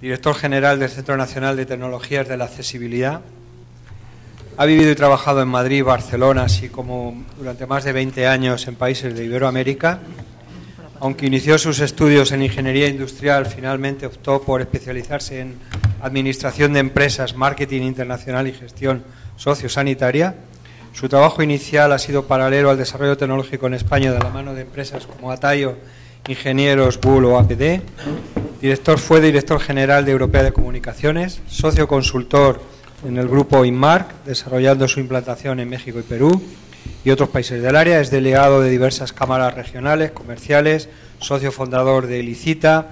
director general del Centro Nacional de Tecnologías de la Accesibilidad. Ha vivido y trabajado en Madrid, Barcelona, así como durante más de 20 años en países de Iberoamérica. Aunque inició sus estudios en ingeniería industrial, finalmente optó por especializarse en administración de empresas, marketing internacional y gestión sociosanitaria. Su trabajo inicial ha sido paralelo al desarrollo tecnológico en España de la mano de empresas como Atayo ingenieros Bull o APD. Director fue director general de Europea de Comunicaciones, socio consultor en el grupo INMARC, desarrollando su implantación en México y Perú y otros países del área. Es delegado de diversas cámaras regionales, comerciales, socio fundador de Licita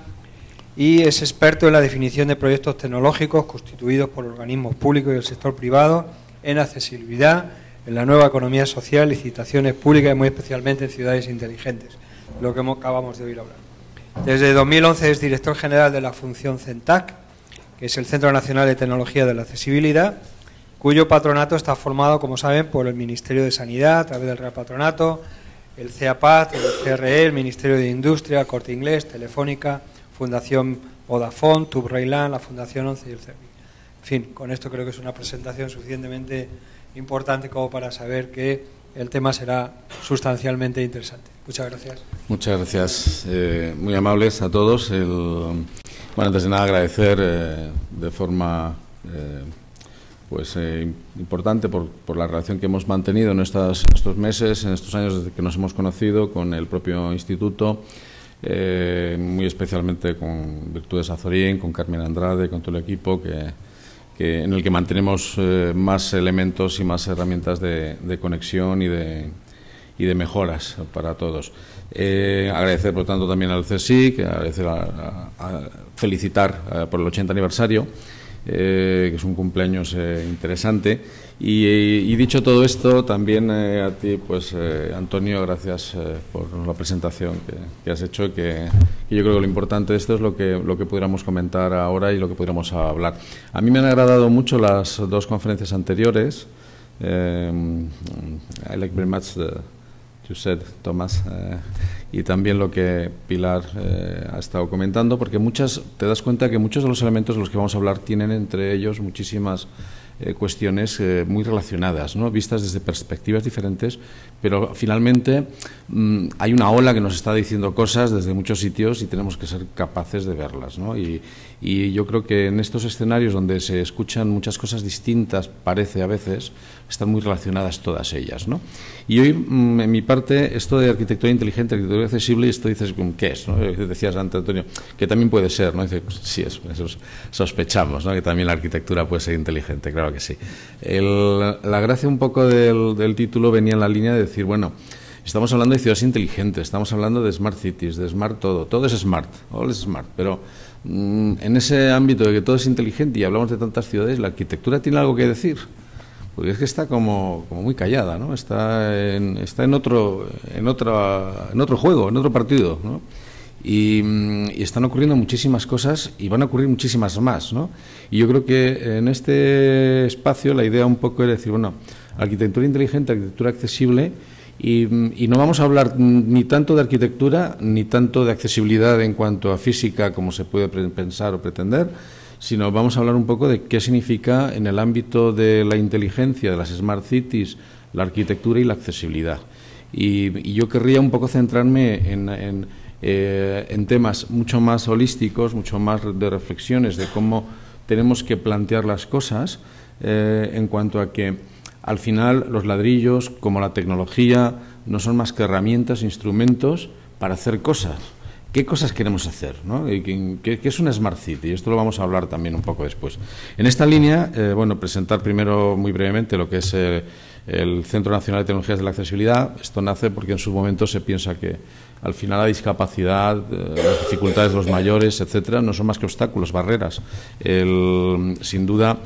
y es experto en la definición de proyectos tecnológicos constituidos por organismos públicos y el sector privado en accesibilidad, en la nueva economía social, licitaciones públicas y muy especialmente en ciudades inteligentes lo que acabamos de oír hablar Desde 2011 es director general de la Función CENTAC, que es el Centro Nacional de Tecnología de la Accesibilidad, cuyo patronato está formado, como saben, por el Ministerio de Sanidad, a través del Real Patronato, el CEAPAT, el CRE, el Ministerio de Industria, Corte Inglés, Telefónica, Fundación Vodafone, Tub la Fundación 11 y el CERMI. En fin, con esto creo que es una presentación suficientemente importante como para saber que el tema será sustancialmente interesante. Muchas gracias. Muchas gracias. Eh, muy amables a todos. bueno, antes de nada agradecer eh, de forma eh, pues importante por, la relación que hemos mantenido en, estas, estos meses, en estos años desde que nos hemos conocido con el propio instituto, muy especialmente con Virtudes Azorín, con Carmen Andrade, con todo el equipo que, que en el que mantenemos más elementos y más herramientas de, de conexión y de y de mejoras para todos. Eh, agradecer, por tanto, también al CSIC, agradecer a, felicitar eh, por el 80 aniversario, eh, que es un cumpleaños interesante. Y, dicho todo esto, también a ti, pues Antonio, gracias por la presentación que, has hecho, que, yo creo que lo importante de esto es lo que, lo que pudiéramos comentar ahora y lo que pudiéramos hablar. A mí me han agradado mucho las dos conferencias anteriores. I like very Tomás, eh, y también lo que Pilar eh, ha estado comentando, porque muchas, te das cuenta que muchos de los elementos de los que vamos a hablar tienen entre ellos muchísimas eh, cuestiones eh, muy relacionadas, ¿no? vistas desde perspectivas diferentes, pero finalmente mm, hay una ola que nos está diciendo cosas desde muchos sitios y tenemos que ser capaces de verlas. ¿no? Y, yo creo que en estos escenarios donde se escuchan muchas cosas distintas, parece a veces, están muy relacionadas todas ellas. ¿no? Y hoy, mm, en mi parte, esto de arquitectura inteligente, arquitectura accesible, y esto dices, ¿qué es? Eh, decías antes, Antonio, que también puede ser, ¿no? sí, eso, sospechamos, ¿no? que también la arquitectura puede ser inteligente, claro claro que sí. la gracia un poco del, título venía en la línea de decir, bueno, estamos hablando de ciudades inteligentes, estamos hablando de smart cities, de smart todo, todo es smart, all es smart, pero mm, en ese ámbito de que todo es inteligente y hablamos de tantas ciudades, la arquitectura tiene algo que decir. Porque es que está como, muy callada, ¿no? Está en, está en otro, en otra, en otro juego, en otro partido, ¿no? Y, están ocurriendo muchísimas cosas y van a ocurrir muchísimas más, ¿no? Y yo creo que en este espacio la idea un poco es decir, bueno, arquitectura inteligente, arquitectura accesible, y, no vamos a hablar ni tanto de arquitectura, ni tanto de accesibilidad en cuanto a física, como se puede pensar o pretender, sino vamos a hablar un poco de qué significa en el ámbito de la inteligencia, de las smart cities, la arquitectura y la accesibilidad. Y, yo querría un poco centrarme en eh, en temas mucho más holísticos, mucho más de reflexiones de cómo tenemos que plantear las cosas eh, en cuanto a que al final los ladrillos, como la tecnología, no son más que herramientas, instrumentos para hacer cosas. ¿Qué cosas queremos hacer? ¿Qué, es una Smart City? Esto lo vamos a hablar también un poco después. En esta línea, eh, bueno, presentar primero muy brevemente lo que es el Centro Nacional de Tecnologías de la Accesibilidad. Esto nace porque en su momento se piensa que al final la discapacidad, eh, las dificultades de los mayores, etcétera, no son más que obstáculos, barreras. sin duda,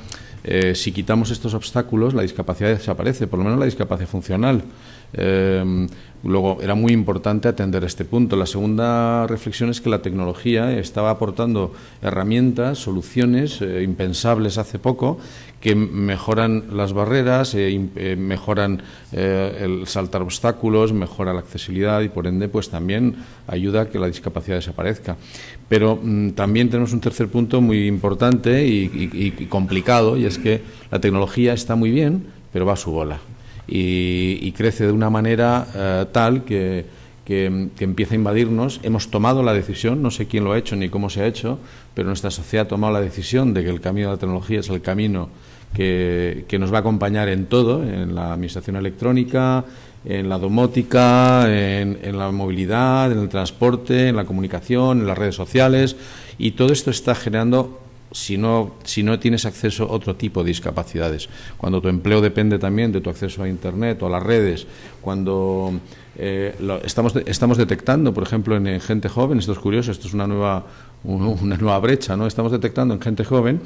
eh, si quitamos estos obstáculos, la discapacidad desaparece, por lo menos la discapacidad funcional. Em, luego, era muy importante atender este punto. La segunda reflexión es que la tecnología estaba aportando herramientas, soluciones eh, impensables hace poco, que mejoran las barreras, eh, eh, mejoran el saltar obstáculos, mejora la accesibilidad y, por ende, pues también ayuda a que la discapacidad desaparezca. Pero mm, también tenemos un tercer punto muy importante y complicado, y es que la tecnología está muy bien, pero va a su bola y, crece de una manera eh, tal que, empieza a invadirnos. Hemos tomado la decisión, no sé quién lo ha hecho ni cómo se ha hecho, pero nuestra sociedad ha tomado la decisión de que el camino de la tecnología es el camino que, que nos va a acompañar en todo, en la administración electrónica, en la domótica, en, en, la movilidad, en el transporte, en la comunicación, en las redes sociales, y todo esto está generando si no, si no tienes acceso a otro tipo de discapacidades. Cuando tu empleo depende también de tu acceso a Internet o a las redes, cuando eh, estamos, estamos detectando, por ejemplo, en, en, gente joven, esto es curioso, esto es una nueva, una nueva brecha, ¿no? estamos detectando en gente joven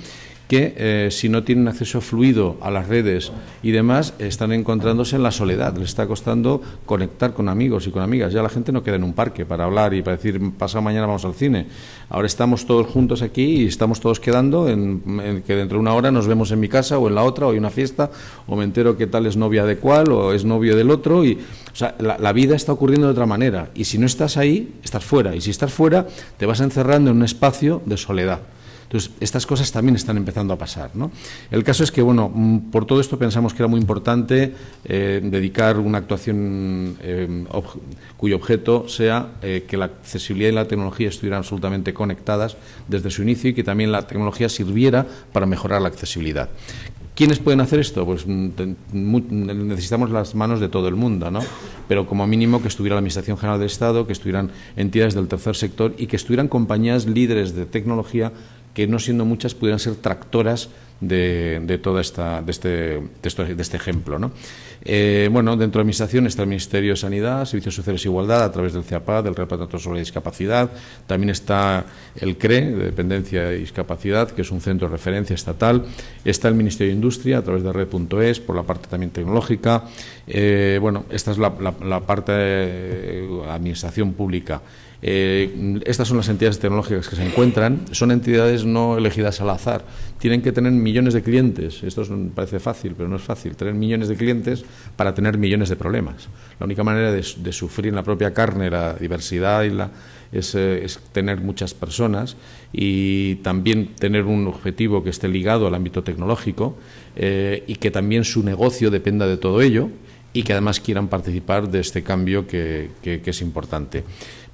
eh, si no tienen acceso fluido a las redes y demás, están encontrándose en la soledad, les está costando conectar con amigos y con amigas. Ya la gente no queda en un parque para hablar y para decir, pasado mañana vamos al cine. Ahora estamos todos juntos aquí y estamos todos quedando en, que dentro de una hora nos vemos en mi casa o en la otra, o hay una fiesta, o me entero que tal es novia de cual o es novio del otro. Y, o sea, la vida está ocurriendo de otra manera y si no estás ahí, estás fuera. Y si estás fuera, te vas encerrando en un espacio de soledad. Entonces, estas cosas también están empezando a pasar. ¿no? El caso es que, bueno, mm, por todo esto pensamos que era muy importante eh, dedicar una actuación eh, cuyo objeto sea eh, que la accesibilidad y la tecnología estuvieran absolutamente conectadas desde su inicio y que también la tecnología sirviera para mejorar la accesibilidad. ¿Quiénes pueden hacer esto? Pues mm, necesitamos las manos de todo el mundo, ¿no? Pero como mínimo que estuviera la Administración General del Estado, que estuvieran entidades del tercer sector y que estuvieran compañías líderes de tecnología que no siendo muchas pudieran ser tractoras de, de toda esta de este, este ejemplo. ¿no? Eh, bueno, dentro de la Administración está el Ministerio de Sanidad, Servicios Sociales e Igualdad, a través del CEAPA, del Real sobre Discapacidad. También está el CRE, de Dependencia y e Discapacidad, que es un centro de referencia estatal. Está el Ministerio de Industria, a través de Red.es, por la parte también tecnológica. Eh, bueno, esta es la, la parte de eh, Administración Pública. Eh, estas son las entidades tecnológicas que se encuentran, son entidades no elegidas al azar, tienen que tener millones de clientes, esto parece fácil, pero no es fácil, tener millones de clientes para tener millones de problemas. La única manera de, sufrir en la propia carne la diversidad y la, eh, es, tener muchas personas y también tener un objetivo que esté ligado al ámbito tecnológico eh, y que también su negocio dependa de todo ello y que además quieran participar de este cambio que es importante.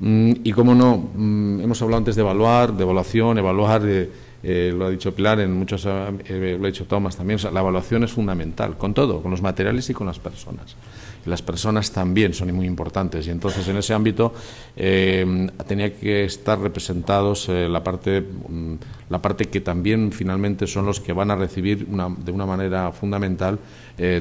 Mm, y cómo no, mm, hemos hablado antes de evaluar, de evaluación, evaluar, eh, eh, lo ha dicho Pilar, en muchos, eh, lo ha dicho Thomas también, la evaluación es fundamental, con todo, con los materiales y con las personas. Las personas también son muy importantes y entonces en ese ámbito tenía que estar representados la, parte, mm, la parte que también finalmente son los que van a recibir de una manera fundamental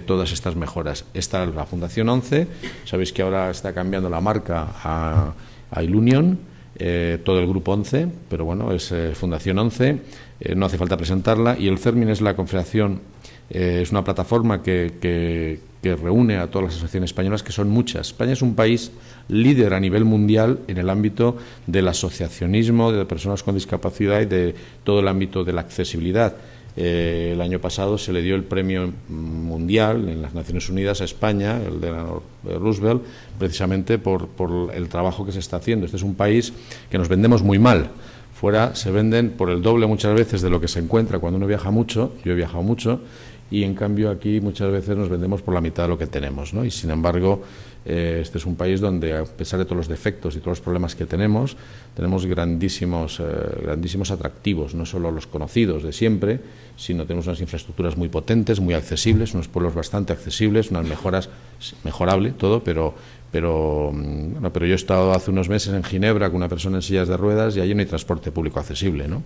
todas estas mejoras. Esta la Fundación 11, sabéis que ahora está cambiando la marca a hay l'union eh, todo el grupo 11, pero bueno, es eh, Fundación 11, eh, no hace falta presentarla, y el CERMIN es la confederación, es una plataforma que, que, reúne a todas las asociaciones españolas, que son muchas. España es un país líder a nivel mundial en el ámbito del asociacionismo, de personas con discapacidad y de todo el ámbito de la accesibilidad. Eh, el año pasado se le dio el premio mundial en las Naciones Unidas a España, el de Roosevelt, precisamente por, el trabajo que se está haciendo. Este es un país que nos vendemos muy mal. Fuera se venden por el doble muchas veces de lo que se encuentra cuando uno viaja mucho. Yo he viajado mucho y en cambio aquí muchas veces nos vendemos por la mitad de lo que tenemos, ¿no? Y sin embargo eh, este es un país donde, a pesar de todos los defectos y todos los problemas que tenemos, tenemos grandísimos, eh, grandísimos atractivos, no solo los conocidos de siempre, sino tenemos unas infraestructuras muy potentes, muy accesibles, unos pueblos bastante accesibles, unas mejoras, mejorable todo, pero pero, mm, pero yo he estado hace unos meses en Ginebra con una persona en sillas de ruedas y allí no hay transporte público accesible, ¿no?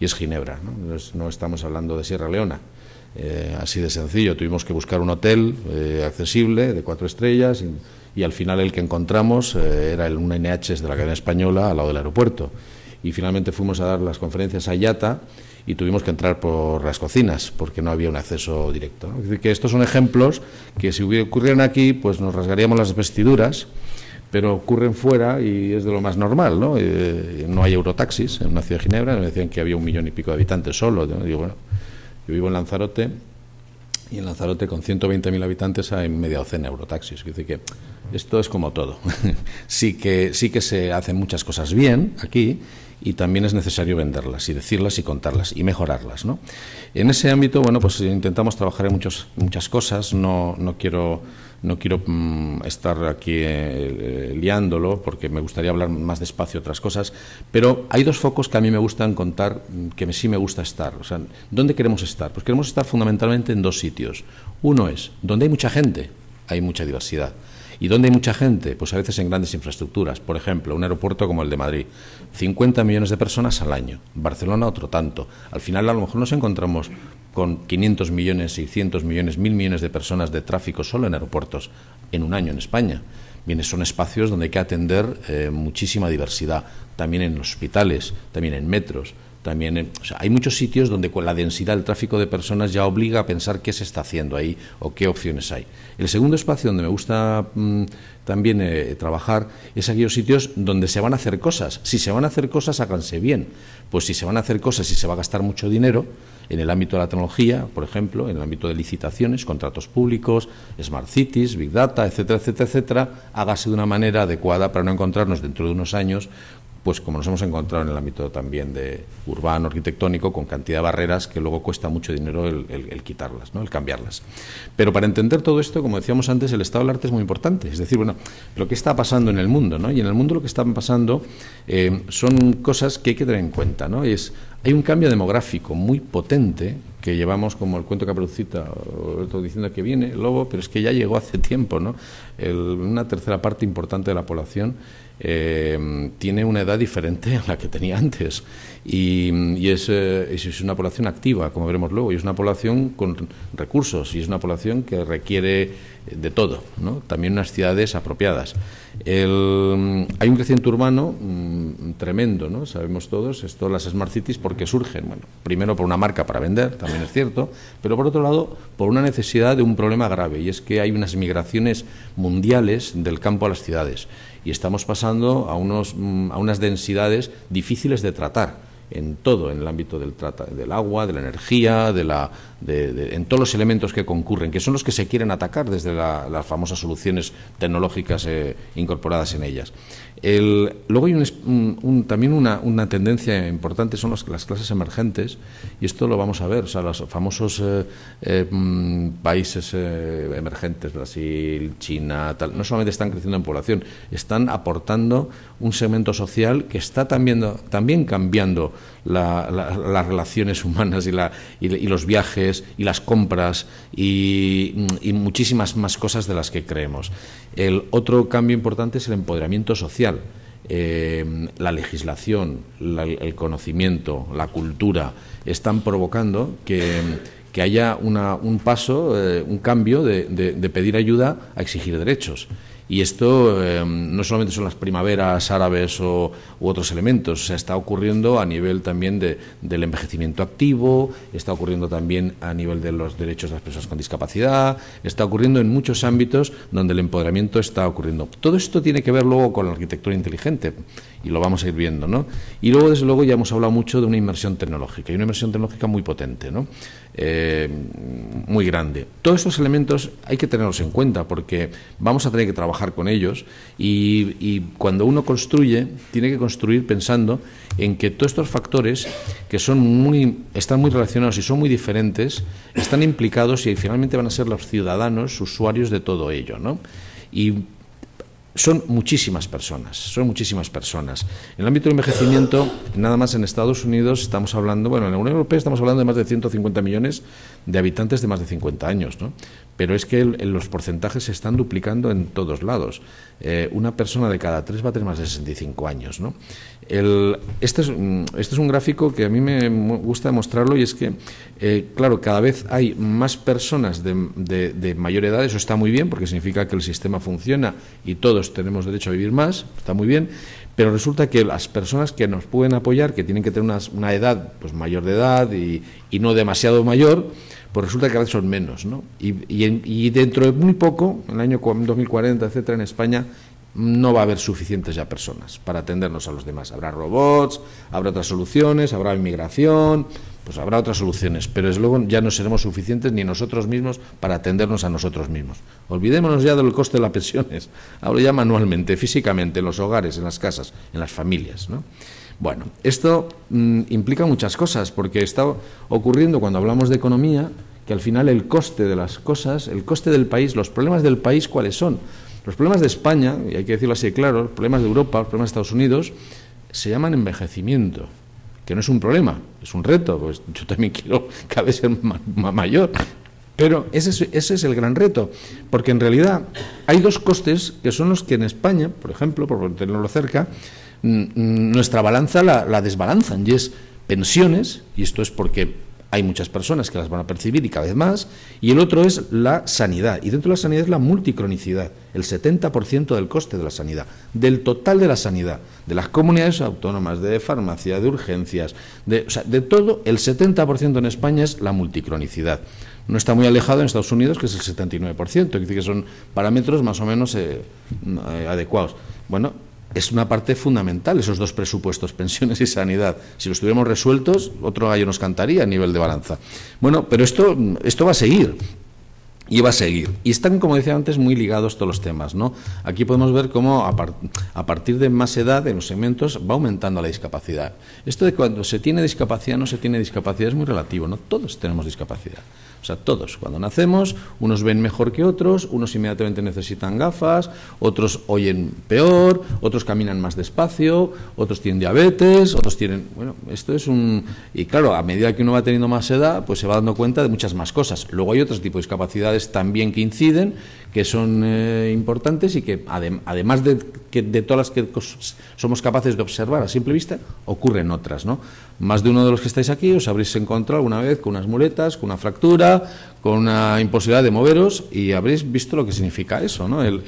Y es Ginebra, ¿no? estamos hablando de Sierra Leona. Eh, así de sencillo, tuvimos que buscar un hotel eh, accesible de cuatro estrellas y, al final el que encontramos eh, era el, un NH de la cadena española al lado del aeropuerto. Y finalmente fuimos a dar las conferencias a IATA y tuvimos que entrar por las cocinas porque no había un acceso directo. que estos son ejemplos que si ocurrieran aquí, pues nos rasgaríamos las vestiduras, pero ocurren fuera y es de lo más normal, ¿no? Eh, no hay eurotaxis en una ciudad de Ginebra, me decían que había un millón y pico de habitantes solo. Digo, bueno, yo vivo en Lanzarote y en Lanzarote con 120.000 habitantes hay media docena de eurotaxis. decir, que esto es como todo. sí, que, sí que se hacen muchas cosas bien aquí y también es necesario venderlas y decirlas y contarlas y mejorarlas. ¿no? En ese ámbito, bueno, pues intentamos trabajar en muchos, muchas cosas, no, no quiero no quiero mm, estar aquí eh, eh, liándolo porque me gustaría hablar más despacio otras cosas, pero hay dos focos que a mí me gustan contar, mm, que me, sí me gusta estar. O ¿dónde queremos estar? Pues queremos estar fundamentalmente en dos sitios. Uno es donde hay mucha gente, hay mucha diversidad. ¿Y dónde hay mucha gente? Pues a veces en grandes infraestructuras. Por ejemplo, un aeropuerto como el de Madrid. 50 millones de personas al año. Barcelona otro tanto. Al final a lo mejor nos encontramos con 500 millones, 600 millones, 1.000 millones de personas de tráfico solo en aeropuertos en un año en España. son espacios donde hay que atender eh, muchísima diversidad, también en hospitales, también en metros, también hay muchos sitios donde con la densidad del tráfico de personas ya obliga a pensar qué se está haciendo ahí o qué opciones hay. El segundo espacio donde me gusta mm, también eh, trabajar es aquellos sitios donde se van a hacer cosas. Si se van a hacer cosas, háganse bien. Pues si se van a hacer cosas y se va a gastar mucho dinero, en el ámbito de la tecnología, por ejemplo, en el ámbito de licitaciones, contratos públicos, smart cities, big data, etcétera, etcétera, etcétera, hágase de una manera adecuada para no encontrarnos dentro de unos años pues como nos hemos encontrado en el ámbito también de urbano, arquitectónico, con cantidad de barreras que luego cuesta mucho dinero el, quitarlas, ¿no? el cambiarlas. Pero para entender todo esto, como decíamos antes, el estado del arte es muy importante. Es decir, bueno, lo que está pasando en el mundo, ¿no? Y en el mundo lo que está pasando eh, son cosas que hay que tener en cuenta, ¿no? es, hay un cambio demográfico muy potente que llevamos como el cuento Caperucita, diciendo que viene el lobo, pero es que ya llegó hace tiempo, ¿no? una tercera parte importante de la población eh, tiene una edad diferente a la que tenía antes y, eh, es, es, una población activa, como veremos luego, y es una población con recursos y es una población que requiere de todo, ¿no? también unas ciudades apropiadas. hay un crecimiento urbano mm, tremendo, ¿no? sabemos todos, esto las smart cities porque surgen, bueno, primero por una marca para vender, también es cierto, pero por otro lado por una necesidad de un problema grave y es que hay unas migraciones mundiales del campo a las ciudades y estamos pasando a, unos, mm, a unas densidades difíciles de tratar en todo, en el ámbito del, del agua, de la energía, de la, en todos los elementos que concurren, que son los que se quieren atacar desde las famosas soluciones tecnológicas eh, incorporadas en ellas luego hay un, también una, tendencia importante, son las clases emergentes, y esto lo vamos a ver, o los famosos eh, eh, mm, países eh, emergentes, Brasil, China, tal, no solamente están creciendo en población, están aportando un segmento social que está también, también cambiando las relaciones humanas y, la, los viajes y las compras y muchísimas más cosas de las que creemos. El otro cambio importante es el empoderamiento social eh, la legislación, el conocimiento, la cultura, están provocando que, haya un paso, eh, un cambio de pedir ayuda a exigir derechos. Y esto em, no solamente son las primaveras árabes o, u otros elementos, o está ocurriendo a nivel también del envejecimiento activo, está ocurriendo también a nivel de los derechos de las personas con discapacidad, está ocurriendo en muchos ámbitos donde el empoderamiento está ocurriendo. Todo esto tiene que ver luego con la arquitectura inteligente y lo vamos a ir viendo. ¿no? Y luego, desde luego, ya hemos hablado mucho de una inmersión tecnológica y una inmersión tecnológica muy potente. ¿no? Eh, muy grande. Todos estos elementos hay que tenerlos en cuenta porque vamos a tener que trabajar con ellos y, cuando uno construye, tiene que construir pensando en que todos estos factores que son muy, están muy relacionados y son muy diferentes, están implicados y finalmente van a ser los ciudadanos usuarios de todo ello. Y son muchísimas personas, son muchísimas personas. En el ámbito del envejecimiento, nada más en Estados Unidos estamos hablando, bueno, en la Unión Europea estamos hablando de más de 150 millones de habitantes de más de 50 años, ¿no? Pero es que los porcentajes se están duplicando en todos lados. Eh, una persona de cada tres va a tener más de 65 años, ¿no? este, es, mm, este es, un gráfico que a mí me gusta mostrarlo y es que, eh, claro, cada vez hay más personas de mayor edad, eso está muy bien porque significa que el sistema funciona y todos tenemos derecho a vivir más, está muy bien, pero resulta que las personas que nos pueden apoyar, que tienen que tener una, edad pues mayor de edad y, no demasiado mayor, pues resulta que a veces son menos. ¿no? Y, dentro de muy poco, en el año 2040, etcétera, en España no va a haber suficientes ya personas para atendernos a los demás. Habrá robots, habrá otras soluciones, habrá inmigración, pues habrá otras soluciones, pero es luego ya no seremos suficientes ni nosotros mismos para atendernos a nosotros mismos. Olvidémonos ya del coste de las pensiones, Hablo ya manualmente, físicamente, en los hogares, en las casas, en las familias. Bueno, esto mm, implica muchas cosas, porque está ocurriendo cuando hablamos de economía, que al final el coste de las cosas, el coste del país, los problemas del país, ¿cuáles son? Los problemas de España, y hay que decirlo así claro, los problemas de Europa, los problemas de Estados Unidos, se llaman envejecimiento, que no es un problema, es un reto, pues yo también quiero cada vez ser mayor. Pero ese es, el gran reto, porque en realidad hay dos costes que son los que en España, por ejemplo, por tenerlo cerca, mm, mm, nuestra balanza la, la desbalanzan, y es pensiones, y esto es porque hay muchas personas que las van a percibir y cada vez más, y el otro es la sanidad. Y dentro de la sanidad es la multicronicidad, el 70% del coste de la sanidad, del total de la sanidad, de las comunidades autónomas, de farmacia, de urgencias, de, o sea, de todo, el 70% en España es la multicronicidad. No está muy alejado en Estados Unidos, que es el 79%, que que son parámetros más o menos eh, eh, adecuados. Bueno, es una parte fundamental, esos dos presupuestos, pensiones y sanidad. Si los tuviéramos resueltos, otro gallo nos cantaría a nivel de balanza. Bueno, pero esto, esto va a seguir y va a seguir. Y están, como decía antes, muy ligados todos los temas. ¿no? Aquí podemos ver cómo a, a, partir de más edad en los segmentos va aumentando la discapacidad. Esto de cuando se tiene discapacidad, no se tiene discapacidad, es muy relativo. ¿no? Todos tenemos discapacidad. O sea, todos. Cuando nacemos, unos ven mejor que otros, unos inmediatamente necesitan gafas, otros oyen peor, otros caminan más despacio, otros tienen diabetes, otros tienen... Bueno, esto es un... Y claro, a medida que uno va teniendo más edad, pues se va dando cuenta de muchas más cosas. Luego hay otro tipo de discapacidades también que inciden, que son eh, importantes y que además de, todas las que somos capaces de observar a simple vista, ocurren otras. ¿no? Más de uno de los que estáis aquí os habréis encontrado alguna vez con unas muletas, con una fractura, con una imposibilidad de moveros y habréis visto lo que significa eso. ¿no? El,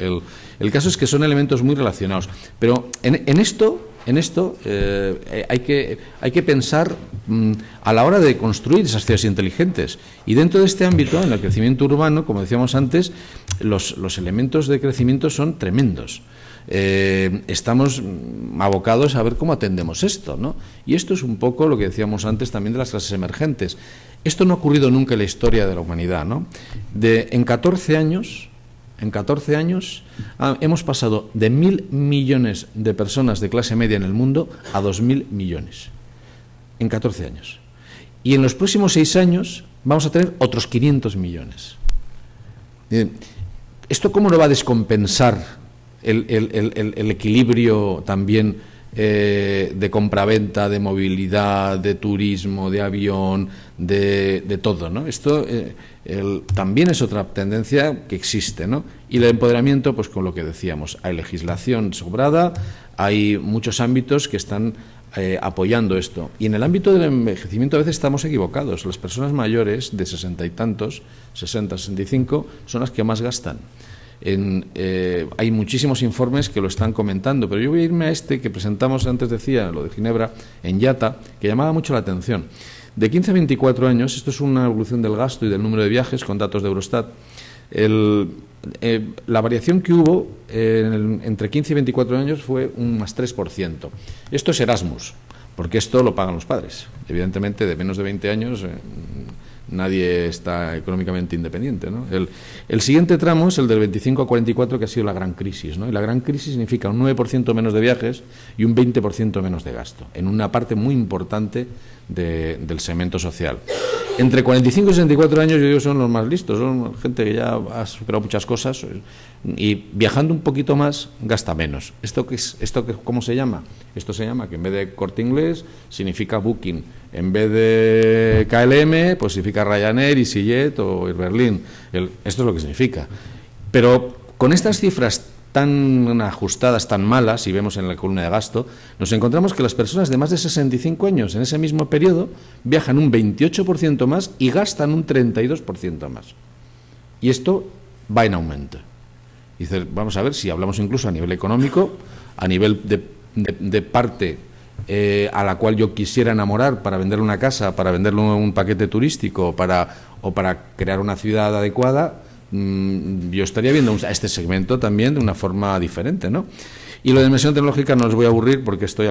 caso es que son elementos muy relacionados. Pero en esto en esto eh, hay, que, hay que pensar mm, a la hora de construir esas ciudades inteligentes. Y dentro de este ámbito, en el crecimiento urbano, como decíamos antes, los, elementos de crecimiento son tremendos. Eh, estamos mm, abocados a ver cómo atendemos esto, ¿no? Y esto es un poco lo que decíamos antes también de las clases emergentes. Esto no ha ocurrido nunca en la historia de la humanidad, ¿no? De, en 14 años, en 14 años ah, hemos pasado de mil millones de personas de clase media en el mundo a dos mil millones. En 14 años. Y en los próximos seis años vamos a tener otros 500 millones. ¿Esto cómo no va a descompensar el equilibrio también? eh, de compraventa, de movilidad, de turismo, de avión, de, de todo. ¿no? Esto eh, también es otra tendencia que existe. ¿no? Y el empoderamiento, pues con lo que decíamos, hay legislación sobrada, hay muchos ámbitos que están eh, apoyando esto. Y en el ámbito del envejecimiento a veces estamos equivocados. Las personas mayores de sesenta y tantos, sesenta, y cinco, son las que más gastan. Eh, hay muchísimos informes que lo están comentando, pero yo voy a irme a este que presentamos antes, decía, lo de Ginebra, en Yata, que llamaba mucho la atención. De 15 a 24 años, esto es una evolución del gasto y del número de viajes con datos de Eurostat, eh, la variación que hubo entre 15 y 24 años fue un más 3%. Esto es Erasmus, porque esto lo pagan los padres. Evidentemente, de menos de 20 años eh, nadie está económicamente independiente. El, siguiente tramo es el del 25 a 44, que ha sido la gran crisis. ¿no? Y la gran crisis significa un 9% menos de viajes y un 20% menos de gasto, en una parte muy importante del segmento social. Entre 45 y 64 años yo digo son los más listos, son gente que ya ha superado muchas cosas y viajando un poquito más gasta menos. ¿Esto, que es, esto que cómo se llama? Esto se llama que en vez de corte inglés significa booking, en vez de KLM pues significa Ryanair, EasyJet o Berlín. esto es lo que significa. Pero con estas cifras tan ajustadas, tan malas, y vemos en la columna de gasto, nos encontramos que las personas de más de 65 años en ese mismo periodo viajan un 28% más y gastan un 32% más. Y esto va en aumento. vamos a ver si hablamos incluso a nivel económico, a nivel de, parte eh, a la cual yo quisiera enamorar para venderle una casa, para venderle un, paquete turístico o para crear una ciudad adecuada, Mm, yo estaría viendo a este segmento también de una forma diferente, ¿no? Y lo de dimensión tecnológica no les voy a aburrir porque estoy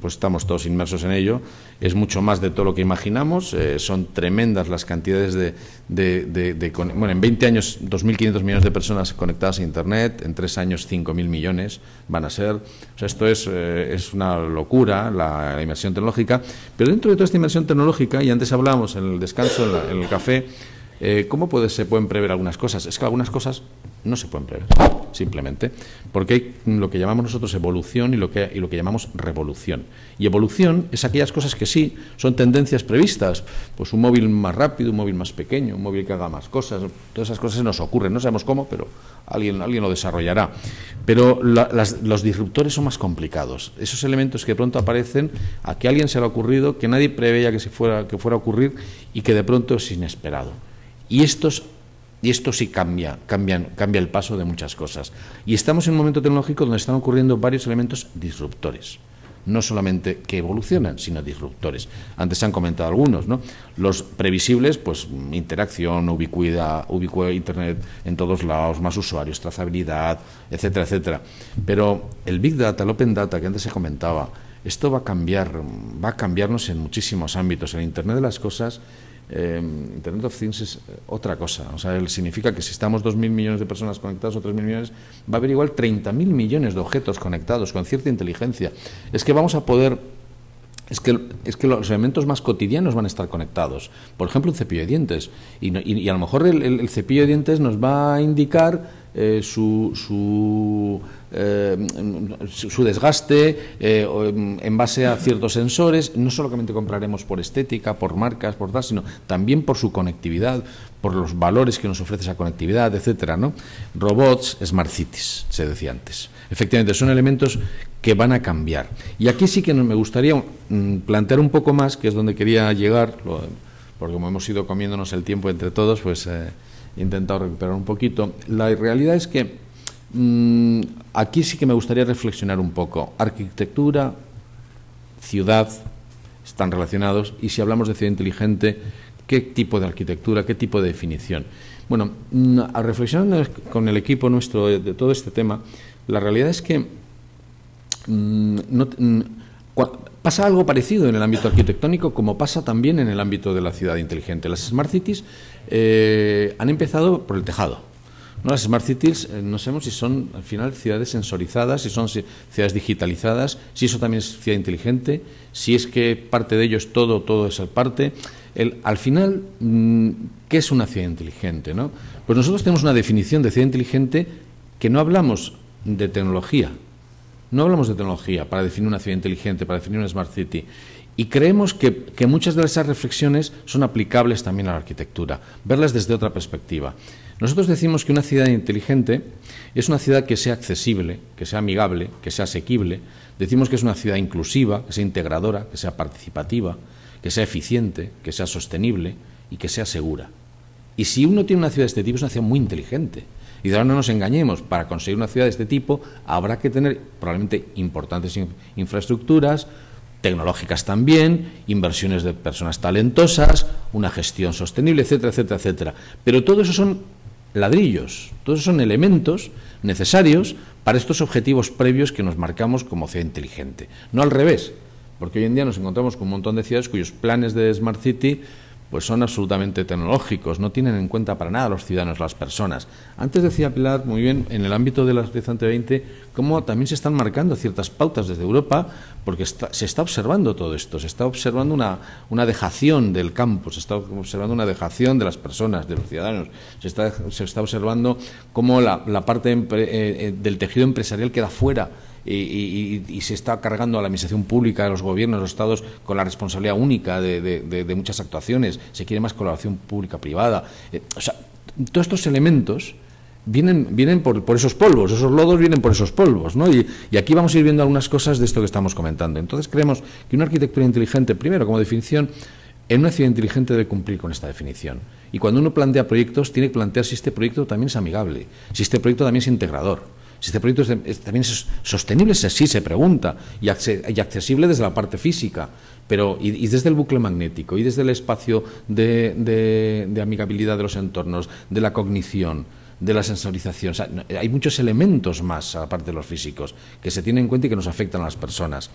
pues estamos todos inmersos en ello. Es mucho más de todo lo que imaginamos. Eh, son tremendas las cantidades de, Bueno, en 20 años 2.500 millones de personas conectadas a Internet, en 3 años 5.000 millones van a ser. O sea, esto es, eh, una locura, la, inmersión tecnológica. Pero dentro de toda esta inmersión tecnológica, y antes hablábamos en el descanso, en el café, eh, ¿Cómo se pueden prever algunas cosas? Es que algunas cosas no se pueden prever, simplemente, porque hay lo que llamamos nosotros evolución y lo que, y lo que llamamos revolución. Y evolución es aquellas cosas que sí son tendencias previstas, pues un móvil más rápido, un móvil más pequeño, un móvil que haga más cosas, todas esas cosas se nos ocurren, no sabemos cómo, pero alguien, alguien lo desarrollará. Pero los disruptores son más complicados, esos elementos que de pronto aparecen a que alguien se le ha ocurrido, que nadie preveía que fuera a ocurrir y que de pronto es inesperado. Y y esto sí cambia, cambia el paso de muchas cosas. Y estamos en un momento tecnológico donde están ocurriendo varios elementos disruptores. No solamente que evolucionan, sino disruptores. Antes se han comentado algunos, ¿no? Los previsibles, pues interacción, ubicuidad, ubicuidad, Internet en todos lados, más usuarios, trazabilidad, etcétera, etcétera. Pero el Big Data, el Open Data, que antes se comentaba, esto va a cambiar, va a cambiarnos en muchísimos ámbitos. El Internet de las cosas Em, Internet of Things es eh, otra cosa. O sea, él significa que si estamos 2.000 millones de personas conectadas o 3.000 millones, va a haber igual 30.000 millones de objetos conectados con cierta inteligencia. Es que vamos a poder es que, los elementos más cotidianos van a estar conectados. Por ejemplo, un cepillo de dientes. Y, a lo mejor el, cepillo de dientes nos va a indicar eh, eh, su, desgaste eh, mm, en base a ciertos sensores. No solamente compraremos por estética, por marcas, por tal, sino también por su conectividad, por los valores que nos ofrece esa conectividad, etcétera. ¿no? Robots, Smart Cities, se decía antes. Efectivamente, son elementos que van a cambiar. Y aquí sí que me gustaría mm, plantear un poco más, que es donde quería llegar, porque como hemos ido comiéndonos el tiempo entre todos, pues eh, he intentado recuperar un poquito. La realidad es que mm, aquí sí que me gustaría reflexionar un poco. Arquitectura, ciudad, están relacionados, y si hablamos de ciudad inteligente, ¿qué tipo de arquitectura, qué tipo de definición? Bueno, mm, a reflexionar con el equipo nuestro de todo este tema, la realidad es que mm, mm, pasa algo parecido en el ámbito arquitectónico como pasa también en el ámbito de la ciudad inteligente. Las smart cities eh, han empezado por el tejado. ¿no? Las smart cities eh, no sabemos si son al final ciudades sensorizadas, si son ciudades digitalizadas, si eso también es ciudad inteligente, si es que parte de ello es todo, todo es parte. al final, mm, ¿qué es una ciudad inteligente? Pues nosotros tenemos una definición de ciudad inteligente que no hablamos de tecnología. No hablamos de tecnología para definir una ciudad inteligente, para definir una Smart City. Y creemos que, muchas de esas reflexiones son aplicables también a la arquitectura, verlas desde otra perspectiva. Nosotros decimos que una ciudad inteligente es una ciudad que sea accesible, que sea amigable, que sea asequible. Decimos que es una ciudad inclusiva, que sea integradora, que sea participativa, que sea eficiente, que sea sostenible y que sea segura. Y si uno tiene una ciudad de este tipo, es una ciudad muy inteligente. Y ahora no nos engañemos, para conseguir una ciudad de este tipo habrá que tener probablemente importantes infraestructuras, tecnológicas también, inversiones de personas talentosas, una gestión sostenible, etcétera, etcétera, etcétera. Pero todo eso son ladrillos, todos son elementos necesarios para estos objetivos previos que nos marcamos como ciudad inteligente. No al revés, porque hoy en día nos encontramos con un montón de ciudades cuyos planes de Smart City pues son absolutamente tecnológicos, no tienen en cuenta para nada los ciudadanos, las personas. Antes decía Pilar muy bien, en el ámbito de la Horizonte 20, cómo también se están marcando ciertas pautas desde Europa, porque se está observando todo esto, se está observando una, dejación del campo, se está observando una dejación de las personas, de los ciudadanos, se está, observando cómo la, parte eh, eh, del tejido empresarial queda fuera y, se está cargando a la administración pública, a los gobiernos, a los estados, con la responsabilidad única de, muchas actuaciones. Se quiere más colaboración pública-privada. Eh, o sea, todos estos elementos vienen, vienen por, esos polvos, esos lodos vienen por esos polvos, ¿no? Y, y, aquí vamos a ir viendo algunas cosas de esto que estamos comentando. Entonces creemos que una arquitectura inteligente, primero como definición, en una ciudad inteligente debe cumplir con esta definición. Y cuando uno plantea proyectos, tiene que plantear si este proyecto también es amigable, si este proyecto también es integrador si este proyecto también es sostenible, sí se pregunta, y, accesible desde la parte física, pero y, desde el bucle magnético, y desde el espacio de, amigabilidad de los entornos, de la cognición de la sensorización. hay muchos elementos más, aparte de los físicos, que se tienen en cuenta y que nos afectan a las personas.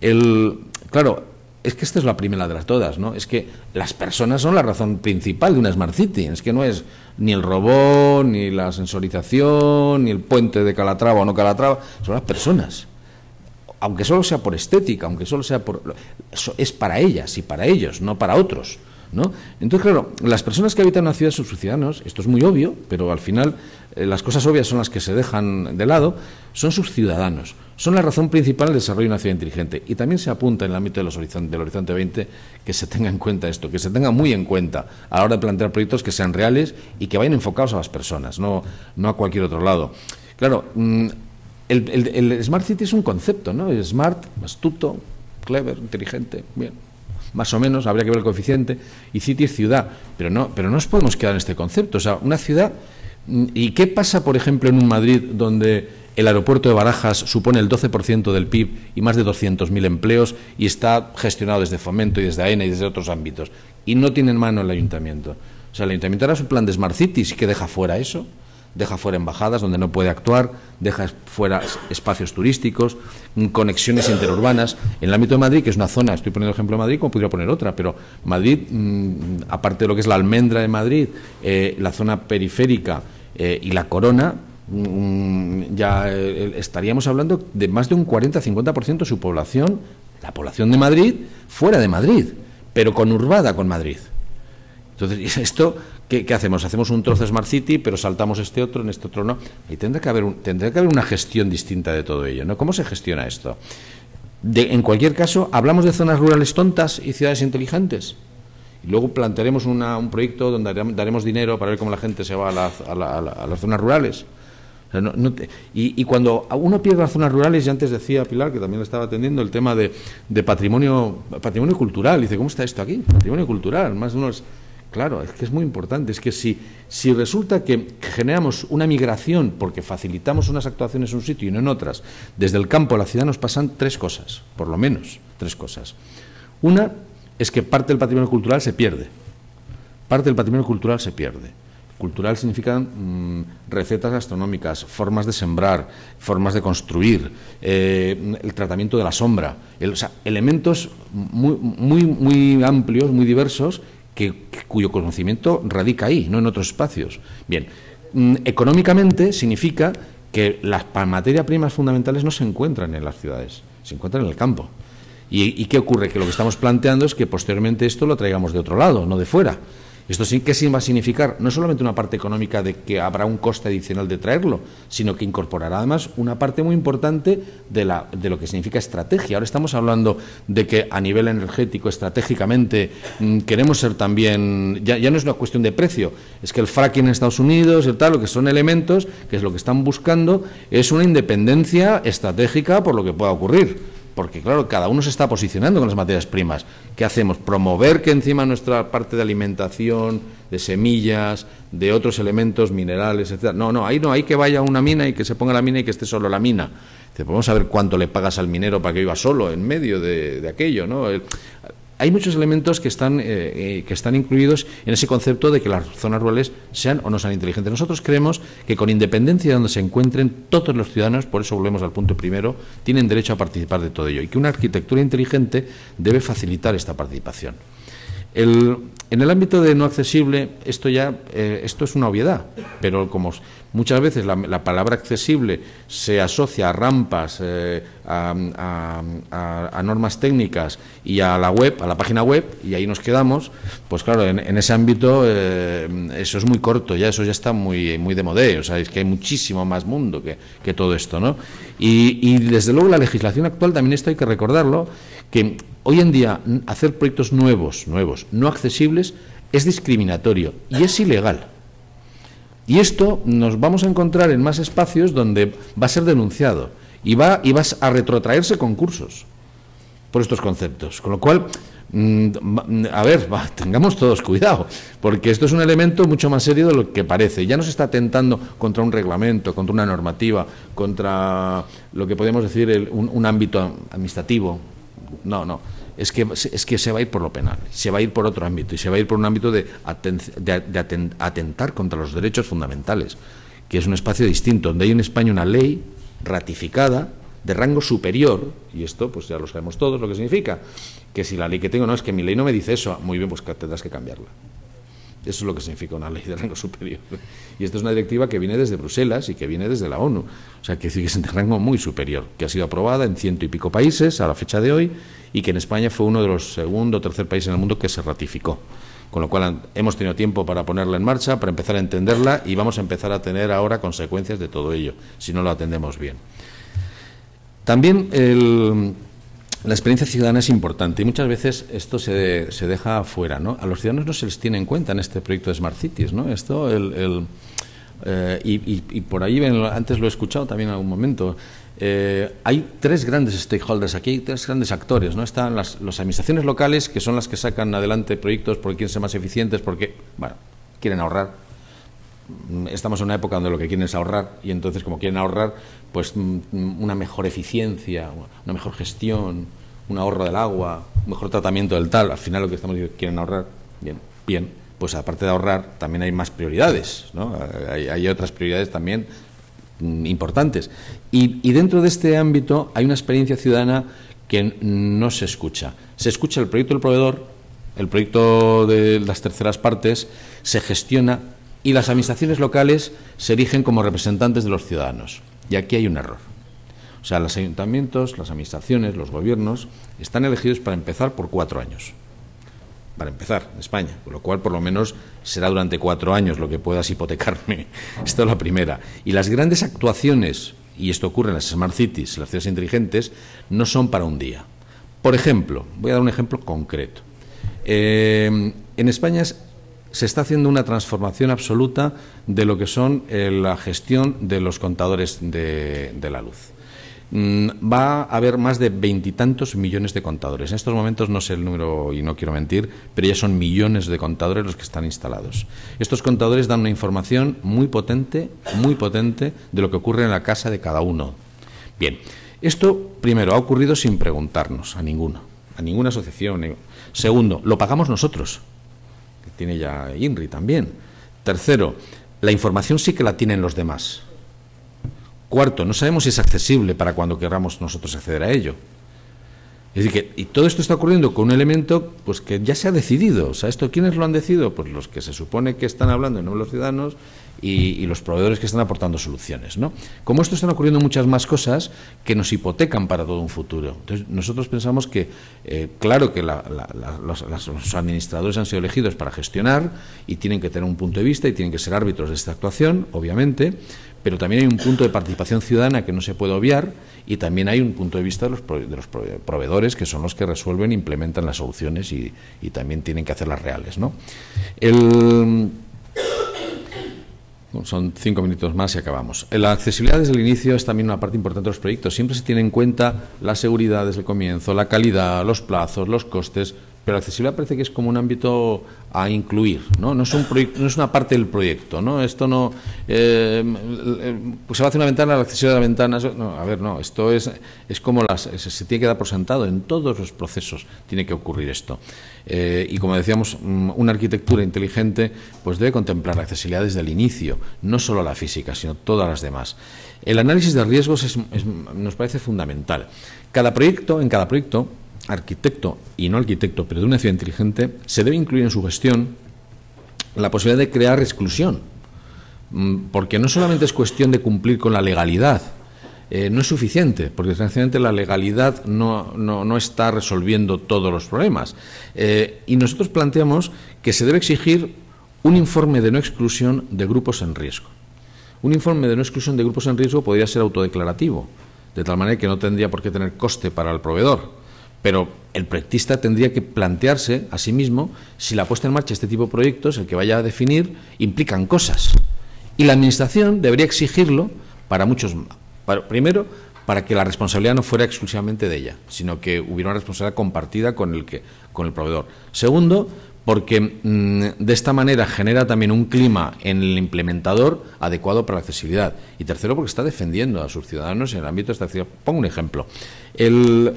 El, claro, es que esta es la primera de las todas, ¿no? Es que las personas son la razón principal de una Smart City. Es que no es ni el robot, ni la sensorización, ni el puente de Calatrava o no Calatrava. Son las personas. Aunque solo sea por estética, aunque solo sea por... Es para ellas y para ellos, no para otros. ¿No? Entonces, claro, las personas que habitan una ciudad, son sus ciudadanos, esto es muy obvio, pero al final eh, las cosas obvias son las que se dejan de lado, son sus ciudadanos son la razón principal del desarrollo de una ciudad inteligente. Y también se apunta en el ámbito del Horizonte 20 que se tenga en cuenta esto, que se tenga muy en cuenta a la hora de plantear proyectos que sean reales y que vayan enfocados a las personas, no, a cualquier otro lado. Claro, mm, el, Smart City es un concepto, ¿no? Smart, astuto, clever, inteligente, bien más o menos, habría que ver el coeficiente, y City es ciudad, pero no, pero no nos podemos quedar en este concepto. O sea, una ciudad. Mm, ¿Y qué pasa, por ejemplo, en un Madrid donde el aeropuerto de Barajas supone el 12% del PIB y más de 200.000 empleos y está gestionado desde Fomento y desde AENA y desde otros ámbitos. Y no tiene en mano el ayuntamiento. O sea, el ayuntamiento hará su plan de Smart Cities que deja fuera eso, deja fuera embajadas donde no puede actuar, deja fuera espacios turísticos, mm, conexiones interurbanas. En el ámbito de Madrid, que es una zona, estoy poniendo ejemplo de Madrid, como podría poner otra, pero Madrid, mm, aparte de lo que es la almendra de Madrid, eh, la zona periférica eh, y la corona, ya eh, eh, estaríamos hablando de más de un 40-50% de su población, la población de Madrid, fuera de Madrid, pero conurbada con Madrid. Entonces, esto ¿Qué, hacemos? Hacemos un trozo Smart City, pero saltamos este otro, en este otro no. Y tendrá que haber, una gestión distinta de todo ello, ¿Cómo se gestiona esto? en cualquier caso, hablamos de zonas rurales tontas y ciudades inteligentes. Y luego plantearemos un proyecto donde daremos dinero para ver cómo la gente se va a las zonas rurales y, cuando uno pierde las zonas rurales, ya antes decía Pilar, que también lo estaba atendiendo, el tema de, patrimonio, patrimonio cultural. Y dice, ¿cómo está esto aquí? Patrimonio cultural. Más de uno Claro, es que es muy importante. Es que si, si resulta que generamos una migración porque facilitamos unas actuaciones en un sitio y no en otras, desde el campo a la ciudad nos pasan tres cosas, por lo menos tres cosas. Una es que parte del patrimonio cultural se pierde. Parte del patrimonio cultural se pierde. Cultural significan mm, recetas gastronómicas, formas de sembrar, formas de construir, eh, el tratamiento de la sombra, o sea, elementos muy, muy, amplios, muy diversos, que, cuyo conocimiento radica ahí, no en otros espacios. Bien, mm, económicamente significa que las materias primas fundamentales no se encuentran en las ciudades, se encuentran en el campo. ¿Y qué ocurre? Que lo que estamos planteando es que posteriormente esto lo traigamos de otro lado, no de fuera. Esto sí que sí va a significar no solamente una parte económica de que habrá un coste adicional de traerlo, sino que incorporará además una parte muy importante de, lo que significa estrategia. Ahora estamos hablando de que a nivel energético, estratégicamente, mm, queremos ser también, ya, ya no es una cuestión de precio, es que el fracking en Estados Unidos, el tal, lo que son elementos, que es lo que están buscando, es una independencia estratégica por lo que pueda ocurrir porque claro, cada uno se está posicionando con las materias primas. ¿Qué hacemos? Promover que encima nuestra parte de alimentación, de semillas, de otros elementos minerales, etcétera. No, no, ahí no, hay que vaya una mina y que se ponga la mina y que esté solo la mina. Te podemos saber cuánto le pagas al minero para que viva solo en medio de, aquello, ¿no? hay muchos elementos eh, eh, que están, incluidos en ese concepto de que las zonas rurales sean o no sean inteligentes. Nosotros creemos que con independencia de donde se encuentren, todos los ciudadanos, por eso volvemos al punto primero, tienen derecho a participar de todo ello y que una arquitectura inteligente debe facilitar esta participación. en el ámbito de no accesible, esto ya eh, esto es una obviedad, pero como Muchas veces la, palabra accesible se asocia a rampas, eh, a, normas técnicas y a la web, a la página web, y ahí nos quedamos. Pues claro, en, ese ámbito eh, eso es muy corto, ya eso ya está muy, muy de modé. O sea, es que hay muchísimo más mundo que, todo esto, ¿no? Y, y desde luego la legislación actual también esto hay que recordarlo, que hoy en día hacer proyectos nuevos, nuevos, no accesibles, es discriminatorio y es ilegal. Y esto nos vamos a encontrar en más espacios donde va a ser denunciado y va, y vas a retrotraerse concursos por estos conceptos. Con lo cual, mm, mm, a ver, tengamos todos cuidado, porque esto es un elemento mucho más serio de lo que parece. Ya no se está atentando contra un reglamento, contra una normativa, contra lo que podemos decir un ámbito administrativo. No, no es que, es que se va a ir por lo penal, se va a ir por otro ámbito y se va a ir por un ámbito de, atentar contra los derechos fundamentales, que es un espacio distinto, donde hay en España una ley ratificada de rango superior, y esto pues ya lo sabemos todos lo que significa, que si la ley que tengo no es que mi ley no me dice eso, ah, muy bien, pues tendrás que cambiarla. Eso es lo que significa una ley de rango superior. Y esta es una directiva que viene desde Bruselas y que viene desde la ONU. O sea, que es de rango muy superior, que ha sido aprobada en ciento y pico países a la fecha de hoy y que en España fue uno de los segundo o tercer países en el mundo que se ratificó. Con lo cual hemos tenido tiempo para ponerla en marcha, para empezar a entenderla y vamos a empezar a tener ahora consecuencias de todo ello, si no lo atendemos bien. También el la experiencia ciudadana es importante y muchas veces esto se, se deja fuera. ¿no? A los ciudadanos no se les tiene en cuenta en este proyecto de Smart Cities. ¿no? Esto, el, eh, y, por ahí, antes lo he escuchado también en algún momento, eh, hay tres grandes stakeholders aquí, tres grandes actores. ¿no? Están las, las, administraciones locales, que son las que sacan adelante proyectos porque quieren ser más eficientes, porque bueno, quieren ahorrar. Estamos en una época donde lo que quieren es ahorrar y entonces como quieren ahorrar, pues mm, mm, una mejor eficiencia, una mejor gestión, un ahorro del agua, un mejor tratamiento del tal. Al final lo que estamos diciendo, quieren ahorrar, bien, bien, pues aparte de ahorrar, también hay más prioridades, ¿no? Hay, otras prioridades también mm, importantes. Y, y, dentro de este ámbito hay una experiencia ciudadana que no se escucha. Se escucha el proyecto del proveedor, el proyecto de las terceras partes, se gestiona y las administraciones locales se erigen como representantes de los ciudadanos. Y aquí hay un error. O sea, los ayuntamientos, las administraciones, los gobiernos están elegidos para empezar por cuatro años. Para empezar, en España. Con lo cual, por lo menos, será durante cuatro años lo que puedas hipotecarme. Esto es la primera. Y las grandes actuaciones, y esto ocurre en las smart cities, las ciudades inteligentes, no son para un día. Por ejemplo, voy a dar un ejemplo concreto. Eh, en España se está haciendo una transformación absoluta de lo que son eh, la gestión de los contadores de, la luz. Mm, va a haber más de veintitantos millones de contadores. En estos momentos no sé el número y no quiero mentir, pero ya son millones de contadores los que están instalados. Estos contadores dan una información muy potente, muy potente de lo que ocurre en la casa de cada uno. Bien, esto primero ha ocurrido sin preguntarnos a ninguno, a ninguna asociación. Segundo, lo pagamos nosotros tiene ya INRI también. Tercero, la información sí que la tienen los demás. Cuarto, no sabemos si es accesible para cuando queramos nosotros acceder a ello. Es decir, que, y todo esto está ocurriendo con un elemento pues que ya se ha decidido. O sea, esto, ¿quiénes lo han decidido? Pues los que se supone que están hablando en no los ciudadanos y, los proveedores que están aportando soluciones. ¿no? Como esto están ocurriendo muchas más cosas que nos hipotecan para todo un futuro. Entonces, nosotros pensamos que, eh, claro que los, administradores han sido elegidos para gestionar y tienen que tener un punto de vista y tienen que ser árbitros de esta actuación, obviamente, pero también hay un punto de participación ciudadana que no se puede obviar y también hay un punto de vista de los, proveedores que son los que resuelven, implementan las soluciones y, y también tienen que hacerlas reales. ¿no? El son cinco minutos más y acabamos. La accesibilidad desde el inicio es también una parte importante de los proyectos. Siempre se tiene en cuenta la seguridad desde el comienzo, la calidad, los plazos, los costes pero accesibilidad parece que es como un ámbito a incluir, ¿no? No es, un no es una parte del proyecto, ¿no? Esto no... Eh, pues se va a hacer una ventana, la accesibilidad de la ventana... No, a ver, no, esto es, es como las... se tiene que dar por sentado, en todos los procesos tiene que ocurrir esto. Eh, y como decíamos, mm, una arquitectura inteligente pues debe contemplar la accesibilidad desde el inicio, no solo la física, sino todas las demás. El análisis de riesgos nos parece fundamental. Cada proyecto, en cada proyecto, arquitecto y no arquitecto, pero de una ciudad inteligente, se debe incluir en su gestión la posibilidad de crear exclusión. Mm, porque no solamente es cuestión de cumplir con la legalidad, eh, no es suficiente, porque desgraciadamente la legalidad no, no, no, está resolviendo todos los problemas. Eh, y nosotros planteamos que se debe exigir un informe de no exclusión de grupos en riesgo. Un informe de no exclusión de grupos en riesgo podría ser autodeclarativo, de tal manera que no tendría por qué tener coste para el proveedor pero el proyectista tendría que plantearse a sí mismo si la puesta en marcha de este tipo de proyectos, el que vaya a definir, implican cosas. Y la Administración debería exigirlo para muchos. primero, para que la responsabilidad no fuera exclusivamente de ella, sino que hubiera una responsabilidad compartida con el, con el proveedor. Segundo, porque mm, de esta manera genera también un clima en el implementador adecuado para la accesibilidad. Y tercero, porque está defendiendo a sus ciudadanos en el ámbito de esta accesibilidad. Pongo un ejemplo. El,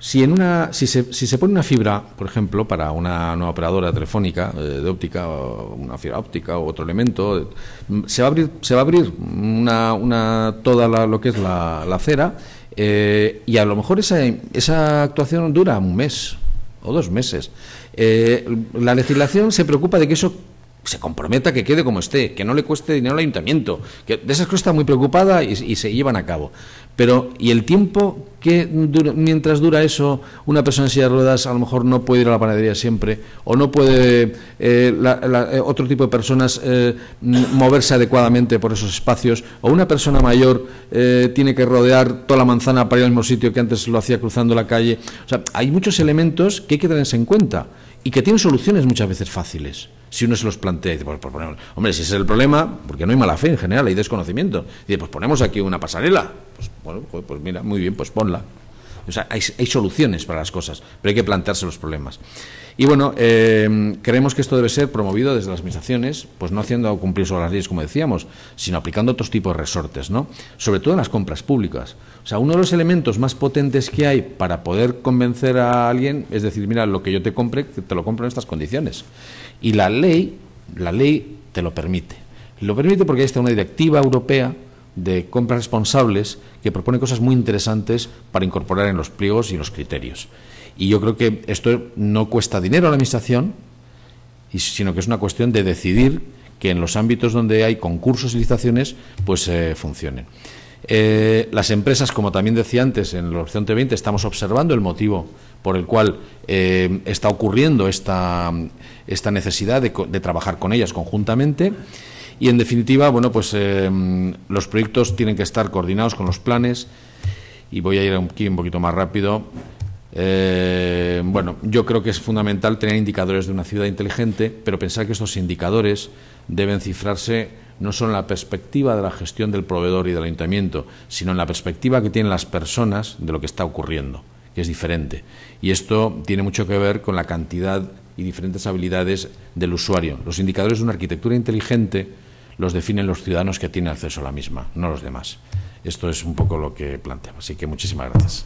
si, en una, si, se, si se pone una fibra, por ejemplo, para una nueva operadora telefónica, eh, de óptica, una fibra óptica u otro elemento, mm, se va a abrir, se va a abrir una, una toda lo que es la, la acera eh, y a lo mejor esa, esa actuación dura un mes o dos meses. Eh, la legislación se preocupa de que eso pues se comprometa que quede como esté, que no le cueste dinero al ayuntamiento, que de esas cosas está muy preocupada y, se llevan a cabo. Pero, ¿y el tiempo que mientras dura eso, una persona en silla de ruedas a lo mejor no puede ir a la panadería siempre, o no puede eh, eh, otro tipo de personas eh, moverse adecuadamente por esos espacios, o una persona mayor tiene que rodear toda la manzana para ir al mismo sitio que antes lo hacía cruzando la calle? O sea, hay muchos elementos que hay que tenerse en cuenta y que tienen soluciones muchas veces fáciles. Si uno se los plantea y dice, pues, pues, ponemos, hombre, si ese es el problema, porque no hay mala fe en general, hay desconocimiento. Y dice, pues ponemos aquí una pasarela. Pues, bueno, pues, pues mira, muy bien, pues ponla. O sea, hay, soluciones para las cosas, pero hay que plantearse los problemas. Y bueno, eh, creemos que esto debe ser promovido desde las administraciones, pues no haciendo cumplir solo las leyes, como decíamos, sino aplicando otros tipos de resortes, ¿no? Sobre todo en las compras públicas. O sea, uno de los elementos más potentes que hay para poder convencer a alguien es decir, mira, lo que yo te compre, te lo compro en estas condiciones. Y la ley, la ley te lo permite. Lo permite porque hay una directiva europea de compras responsables que propone cosas muy interesantes para incorporar en los pliegos y en los criterios. Y yo creo que esto no cuesta dinero a la Administración, sino que es una cuestión de decidir que en los ámbitos donde hay concursos y licitaciones, pues eh, funcionen. Eh, las empresas, como también decía antes, en el t 20 estamos observando el motivo por el cual eh, está ocurriendo esta, esta necesidad de trabajar con ellas conjuntamente. Y en definitiva, bueno, pues eh, los proyectos tienen que estar coordinados con los planes. Y voy a ir aquí un poquito más rápido. Eh, bueno, yo creo que es fundamental tener indicadores de una ciudad inteligente, pero pensar que estos indicadores deben cifrarse no solo en la perspectiva de la gestión del proveedor y del ayuntamiento, sino en la perspectiva que tienen las personas de lo que está ocurriendo, que es diferente. Y esto tiene mucho que ver con la cantidad y diferentes habilidades del usuario. Los indicadores de una arquitectura inteligente los definen los ciudadanos que tienen acceso a la misma, no los demás. Esto es un poco lo que planteaba. Así que muchísimas gracias.